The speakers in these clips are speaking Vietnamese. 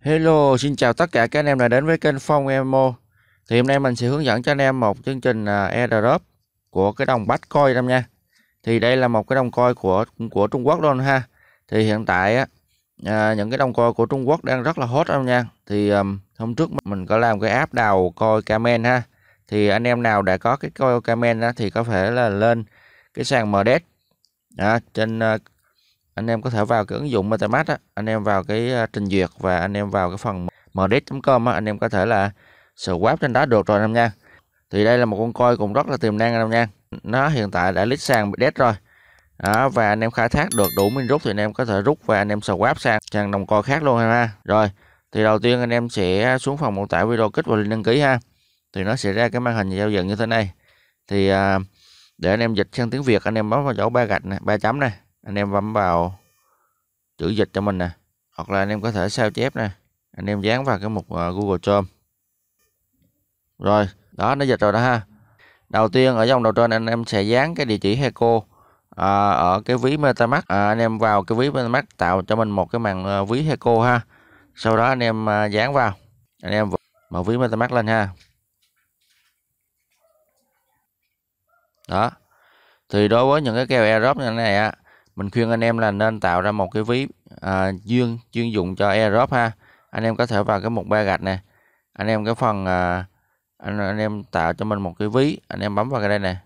Hello, xin chào tất cả các anh em đã đến với kênh Phong Emo. Thì hôm nay mình sẽ hướng dẫn cho anh em một chương trình à, airdrop của cái đồng Bitcoin em nha. Thì đây là một cái đồng coin của của Trung Quốc luôn ha. Thì hiện tại á à, những cái đồng coi của Trung Quốc đang rất là hot đâu nha thì um, hôm trước mình có làm cái app đào coi comment ha thì anh em nào đã có cái coi comment á thì có thể là lên cái sàn MDES à, trên uh, anh em có thể vào cái ứng dụng MetaMask á, anh em vào cái uh, trình duyệt và anh em vào cái phần mdes.com á, anh em có thể là swap trên đó được rồi anh nha. Thì đây là một con coi cũng rất là tiềm năng anh nha. Nó hiện tại đã list sàn MDES rồi đó, và anh em khai thác được đủ min rút thì anh em có thể rút và anh em swap sang trang đồng coi khác luôn ha rồi thì đầu tiên anh em sẽ xuống phần mô tả video kích vào link đăng ký ha thì nó sẽ ra cái màn hình giao diện như thế này thì à, để anh em dịch sang tiếng Việt anh em bấm vào chỗ ba gạch này ba chấm này anh em bấm vào chữ dịch cho mình nè hoặc là anh em có thể sao chép nè anh em dán vào cái mục Google Chrome rồi đó nó dịch rồi đó ha đầu tiên ở dòng đầu trên anh em sẽ dán cái địa chỉ Heco à, ở cái ví MetaMask à, anh em vào cái ví MetaMask tạo cho mình một cái màn ờ, ví Heco ha sau đó anh em à, dán vào anh em mở ví MetaMask lên ha đó thì đối với những cái kèo airdrop như thế này á mình khuyên anh em là nên tạo ra một cái ví à, chuyên chuyên dụng cho airdrop ha anh em có thể vào cái mục ba gạch này anh em cái phần à, anh, anh em tạo cho mình một cái ví anh em bấm vào cái đây nè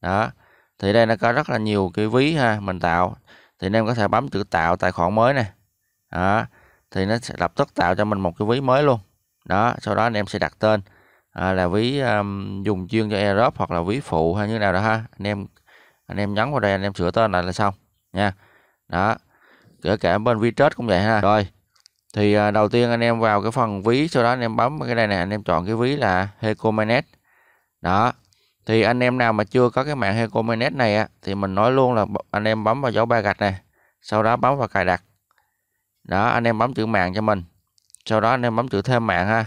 đó thì đây nó có rất là nhiều cái ví ha mình tạo thì anh em có thể bấm chữ tạo tài khoản mới này đó thì nó sẽ lập tức tạo cho mình một cái ví mới luôn đó sau đó anh em sẽ đặt tên à, là ví um, dùng chuyên cho Europe hoặc là ví phụ hay như nào đó ha anh em anh em nhấn vào đây anh em sửa tên lại là xong nha đó kể cả bên ví trết cũng vậy ha rồi thì à, đầu tiên anh em vào cái phần ví sau đó anh em bấm cái đây này anh em chọn cái ví là Hecomanet đó thì anh em nào mà chưa có cái mạng Hecomenet này á, thì mình nói luôn là anh em bấm vào dấu ba gạch này sau đó bấm vào cài đặt đó anh em bấm chữ mạng cho mình sau đó anh em bấm chữ thêm mạng ha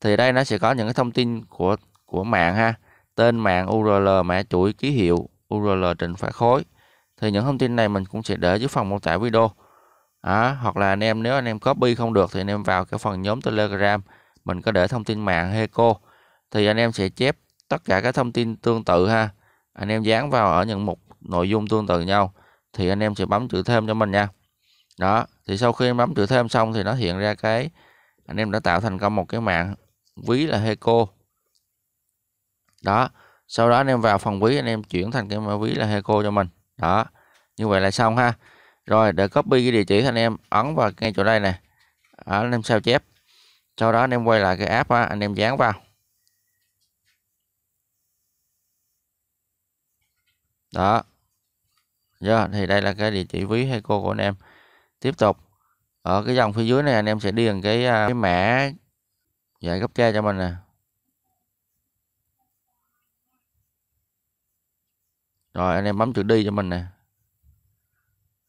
thì đây nó sẽ có những cái thông tin của của mạng ha tên mạng URL mã chuỗi ký hiệu URL trình phá khối thì những thông tin này mình cũng sẽ để dưới phần mô tả video à, hoặc là anh em nếu anh em copy không được thì anh em vào cái phần nhóm Telegram mình có để thông tin mạng Heco thì anh em sẽ chép tất cả các thông tin tương tự ha anh em dán vào ở những mục nội dung tương tự nhau thì anh em sẽ bấm chữ thêm cho mình nha đó thì sau khi em bấm chữ thêm xong thì nó hiện ra cái anh em đã tạo thành công một cái mạng ví là Heco đó sau đó anh em vào phần ví anh em chuyển thành cái ví là Heco cho mình đó như vậy là xong ha rồi để copy cái địa chỉ anh em ấn vào ngay chỗ đây nè anh em sao chép sau đó anh em quay lại cái app á, anh em dán vào đó yeah, dạ, thì đây là cái địa chỉ ví hay cô của anh em tiếp tục ở cái dòng phía dưới này anh em sẽ điền cái à, cái mã giải gấp tre cho mình nè rồi anh em bấm chữ đi cho mình nè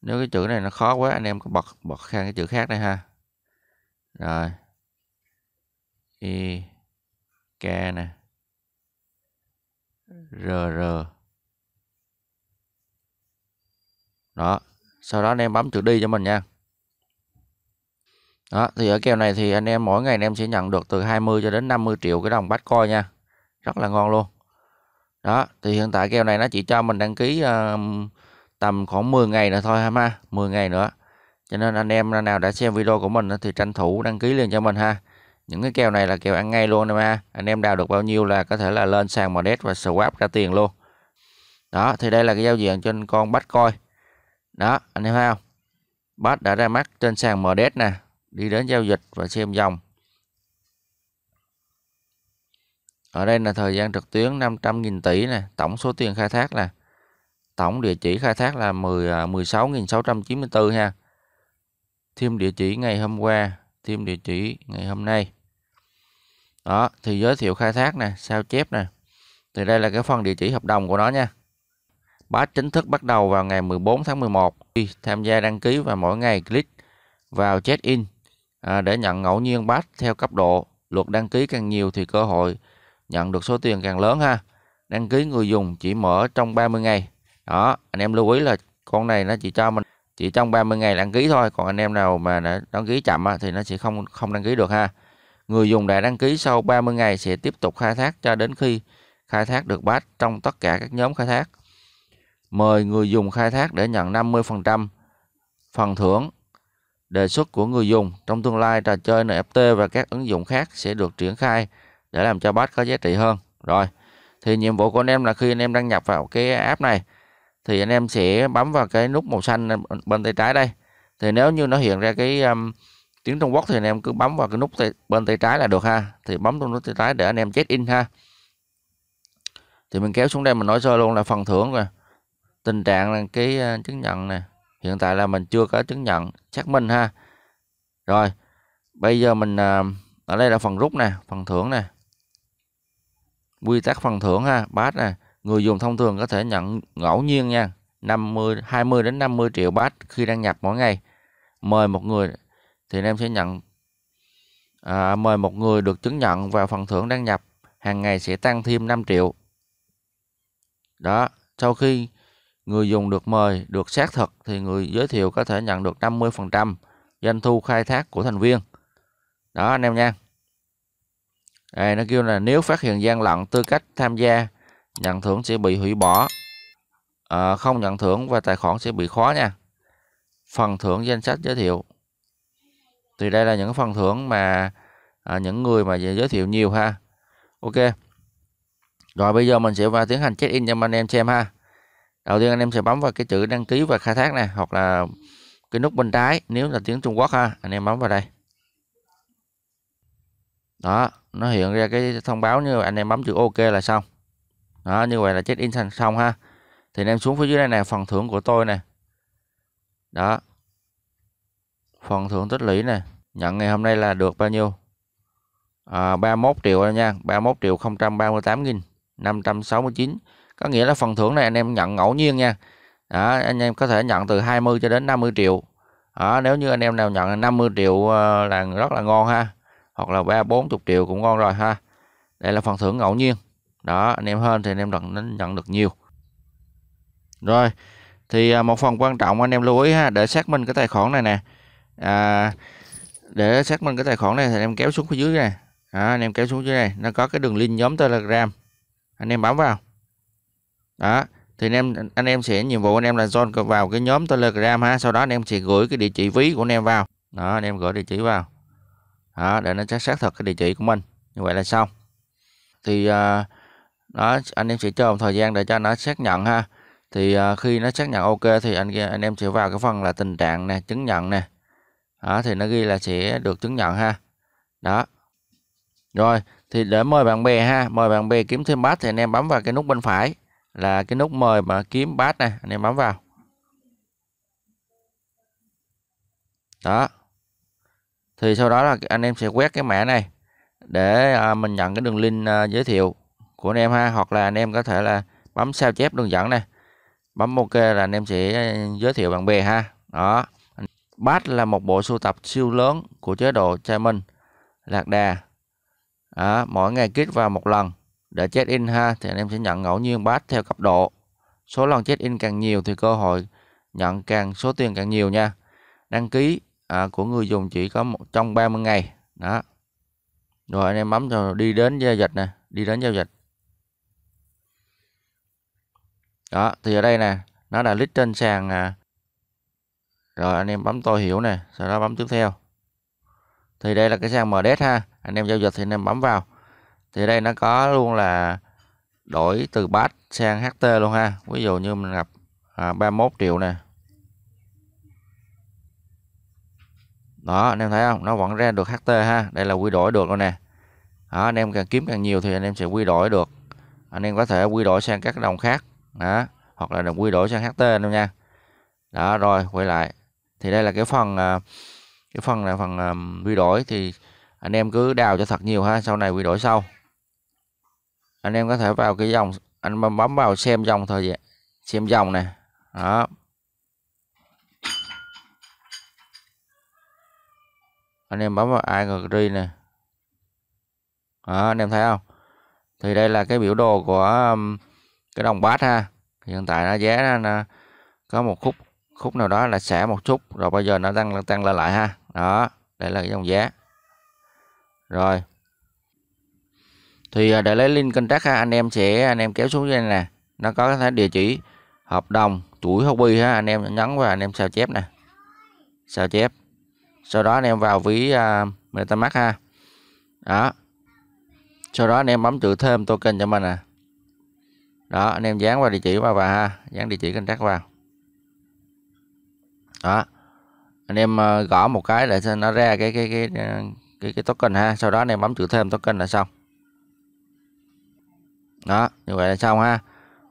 nếu cái chữ này nó khó quá anh em có bật bật sang cái chữ khác đây ha rồi y k nè r r đó sau đó anh em bấm chữ đi cho mình nha đó thì ở kèo này thì anh em mỗi ngày anh em sẽ nhận được từ 20 cho đến 50 triệu cái đồng bắt coi nha rất là ngon luôn đó thì hiện tại kèo này nó chỉ cho mình đăng ký uh, tầm khoảng 10 ngày nữa thôi ha ma 10 ngày nữa cho nên anh em nào đã xem video của mình thì tranh thủ đăng ký liền cho mình ha những cái kèo này là kèo ăn ngay luôn nè ha anh em đào được bao nhiêu là có thể là lên sàn mà đét và swap ra tiền luôn đó thì đây là cái giao diện trên con bắt coi đó, anh em thấy không? Bot đã ra mắt trên sàn mds nè, đi đến giao dịch và xem dòng. Ở đây là thời gian trực tuyến 500.000 tỷ nè, tổng số tiền khai thác là tổng địa chỉ khai thác là 10 16.694 à, ha. Thêm địa chỉ ngày hôm qua, thêm địa chỉ ngày hôm nay. Đó, thì giới thiệu khai thác nè, sao chép nè. Thì đây là cái phần địa chỉ hợp đồng của nó nha bát chính thức bắt đầu vào ngày 14 tháng 11 khi tham gia đăng ký và mỗi ngày click vào check-in à, để nhận ngẫu nhiên bát theo cấp độ. Lượt đăng ký càng nhiều thì cơ hội nhận được số tiền càng lớn ha. Đăng ký người dùng chỉ mở trong 30 ngày. Đó, anh em lưu ý là con này nó chỉ cho mình chỉ trong 30 ngày đăng ký thôi, còn anh em nào mà đã đăng ký chậm thì nó sẽ không không đăng ký được ha. Người dùng đã đăng ký sau 30 ngày sẽ tiếp tục khai thác cho đến khi khai thác được bát trong tất cả các nhóm khai thác Mời người dùng khai thác để nhận 50% phần thưởng. Đề xuất của người dùng trong tương lai trò chơi NFT và các ứng dụng khác sẽ được triển khai để làm cho bot có giá trị hơn. Rồi, thì nhiệm vụ của anh em là khi anh em đăng nhập vào cái app này thì anh em sẽ bấm vào cái nút màu xanh bên tay trái đây. Thì nếu như nó hiện ra cái um, tiếng Trung Quốc thì anh em cứ bấm vào cái nút tay, bên tay trái là được ha. Thì bấm vào nút tay trái để anh em check in ha. Thì mình kéo xuống đây mình nói sơ luôn là phần thưởng rồi tình trạng là cái ờ, chứng nhận nè hiện tại là mình chưa có chứng nhận xác minh ha rồi bây giờ mình ờ, ở đây là phần rút nè phần thưởng nè quy tắc phần thưởng ha bát nè người dùng thông thường có thể nhận ngẫu nhiên nha 50 20 đến 50 triệu bát khi đăng nhập mỗi ngày mời một người thì anh em sẽ nhận à, mời một người được chứng nhận vào phần thưởng đăng nhập hàng ngày sẽ tăng thêm 5 triệu đó sau khi người dùng được mời được xác thực thì người giới thiệu có thể nhận được 50% doanh thu khai thác của thành viên. Đó anh em nha. Đây, nó kêu là nếu phát hiện gian lận tư cách tham gia nhận thưởng sẽ bị hủy bỏ. À, không nhận thưởng và tài khoản sẽ bị khóa nha. Phần thưởng danh sách giới thiệu. Thì đây là những phần thưởng mà à, những người mà giới thiệu nhiều ha. Ok. Rồi bây giờ mình sẽ vào tiến hành check in cho anh em xem ha đầu tiên anh em sẽ bấm vào cái chữ đăng ký và khai thác này hoặc là cái nút bên trái nếu là tiếng Trung Quốc ha anh em bấm vào đây đó nó hiện ra cái thông báo như vậy. anh em bấm chữ OK là xong đó như vậy là check in xong ha thì anh em xuống phía dưới đây nè phần thưởng của tôi nè đó phần thưởng tích lũy nè nhận ngày hôm nay là được bao nhiêu à, 31 triệu nha 31 triệu 038 nghìn 569 có nghĩa là phần thưởng này anh em nhận ngẫu nhiên nha đó, anh em có thể nhận từ 20 cho đến 50 triệu đó, nếu như anh em nào nhận 50 triệu ờ, là rất là ngon ha hoặc là ba bốn chục triệu cũng ngon rồi ha đây là phần thưởng ngẫu nhiên đó anh em hơn thì anh em nhận nhận được nhiều rồi thì à, một phần quan trọng anh em lưu ý ha để xác minh cái tài khoản này nè à, để xác minh cái tài khoản này thì anh em kéo xuống phía dưới này đó, anh em kéo xuống dưới này nó có cái đường link nhóm telegram anh em bấm vào đó thì anh em anh em sẽ nhiệm vụ anh em là join vào cái nhóm telegram ha sau đó anh em sẽ gửi cái địa chỉ ví của anh em vào đó anh em gửi địa chỉ vào đó, để nó xác xác thực cái địa chỉ của mình như vậy là xong thì à, đó anh em sẽ chờ một thời gian để cho nó xác nhận ha thì à, khi nó xác nhận ok thì anh anh em sẽ vào cái phần là tình trạng nè chứng nhận nè đó thì nó ghi là sẽ được chứng nhận ha đó rồi thì để mời bạn bè ha mời bạn bè kiếm thêm bát thì anh em bấm vào cái nút bên phải là cái nút mời mà kiếm bát này anh em bấm vào đó thì sau đó là anh em sẽ quét cái mã này để à, mình nhận cái đường link à, giới thiệu của anh em ha hoặc là anh em có thể là bấm sao chép đường dẫn này bấm ok là anh em sẽ à, giới thiệu bạn bè ha đó bát là một bộ sưu tập siêu lớn của chế độ cha minh lạc đà đó, mỗi ngày kích vào một lần để check in ha thì anh em sẽ nhận ngẫu nhiên bát theo cấp độ. Số lần check in càng nhiều thì cơ hội nhận càng số tiền càng nhiều nha. Đăng ký à, của người dùng chỉ có một, trong 30 ngày. Đó. Rồi anh em bấm cho đi đến giao dịch nè, đi đến giao dịch. Đó, thì ở đây nè, nó đã list trên sàn à. Rồi anh em bấm tôi hiểu nè, sau đó bấm tiếp theo. Thì đây là cái sàn MDS ha, anh em giao dịch thì anh em bấm vào thì đây nó có luôn là đổi từ bát sang HT luôn ha ví dụ như mình gặp à, 31 triệu nè đó anh em thấy không nó vẫn ra được HT ha đây là quy đổi được rồi nè đó, anh em càng kiếm càng nhiều thì anh em sẽ quy đổi được anh em có thể quy đổi sang các đồng khác đó hoặc là đồng quy đổi sang HT anh em nha đó rồi quay lại thì đây là cái phần à, cái phần là phần à, quy đổi thì anh em cứ đào cho thật nhiều ha sau này quy đổi sau anh em có thể vào cái dòng anh bấm vào xem dòng thôi vậy xem dòng này đó anh em bấm vào ai ngược agree nè đó anh em thấy không thì đây là cái biểu đồ của um, cái đồng bát ha hiện tại nó giá nó có một khúc khúc nào đó là xả một chút rồi bây giờ nó tăng tăng lên lại ha đó đây là cái dòng giá rồi thì à, để lấy link contact ha, anh em sẽ anh em kéo xuống đây nè nó có cái địa chỉ hợp đồng chuỗi hobby ha anh em nhấn vào anh em sao chép nè sao chép sau đó anh em vào ví uh, metamask ha đó sau đó anh em bấm chữ thêm token cho mình nè đó anh em dán vào địa chỉ vào và ha dán địa chỉ contact vào đó anh em uh, gõ một cái để cho nó ra cái cái cái cái cái token ha sau đó anh em bấm chữ thêm token là xong đó như vậy là xong ha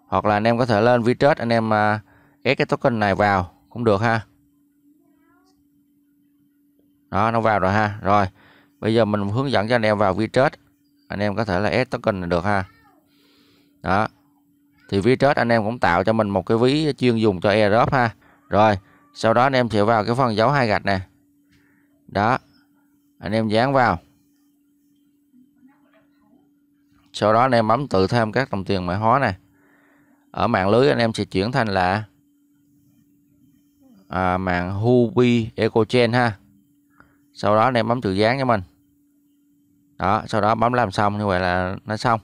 hoặc là anh em có thể lên VTrade anh em à, ép cái token này vào cũng được ha đó nó vào rồi ha rồi bây giờ mình hướng dẫn cho anh em vào VTrade anh em có thể là ép token là được ha đó thì VTrade anh em cũng tạo cho mình một cái ví chuyên dùng cho airdrop ha rồi sau đó anh em sẽ vào cái phần dấu hai gạch này đó anh em dán vào sau đó anh em bấm tự thêm các đồng tiền mã hóa này ở mạng lưới anh em sẽ chuyển thành là à, mạng Hubi EcoChain ha sau đó anh em bấm trừ dán cho mình đó sau đó bấm làm xong như vậy là nó xong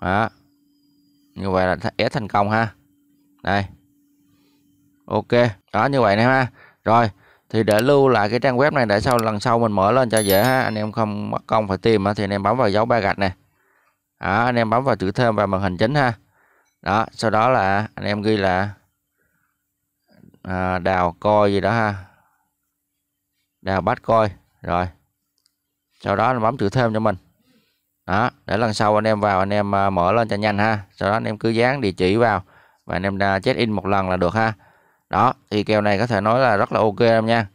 đó như vậy là ép thành công ha đây ok đó như vậy này ha rồi thì để lưu lại cái trang web này để sau lần sau mình mở lên cho dễ ha anh em không mất công phải tìm thì anh em bấm vào dấu ba gạch này đó, anh em bấm vào chữ thêm vào màn hình chính ha đó sau đó là anh em ghi là à, đào coi gì đó ha đào bắt coi rồi sau đó anh bấm chữ thêm cho mình đó để lần sau anh em vào anh em à, mở lên cho nhanh ha sau đó anh em cứ dán địa chỉ vào và anh em à, check in một lần là được ha đó thì kèo này có thể nói là rất là ok em nha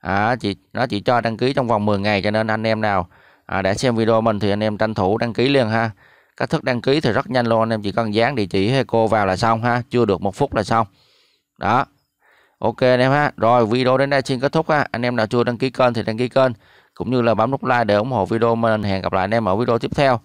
à, chỉ nó chỉ cho đăng ký trong vòng 10 ngày cho nên anh em nào à, đã xem video mình thì anh em tranh thủ đăng ký liền ha cách thức đăng ký thì rất nhanh luôn anh em chỉ cần dán địa chỉ hay cô vào là xong ha chưa được một phút là xong đó ok anh em ha rồi video đến đây xin kết thúc ha anh em nào chưa đăng ký kênh thì đăng ký kênh cũng như là bấm nút like để ủng hộ video mình hẹn gặp lại anh em ở video tiếp theo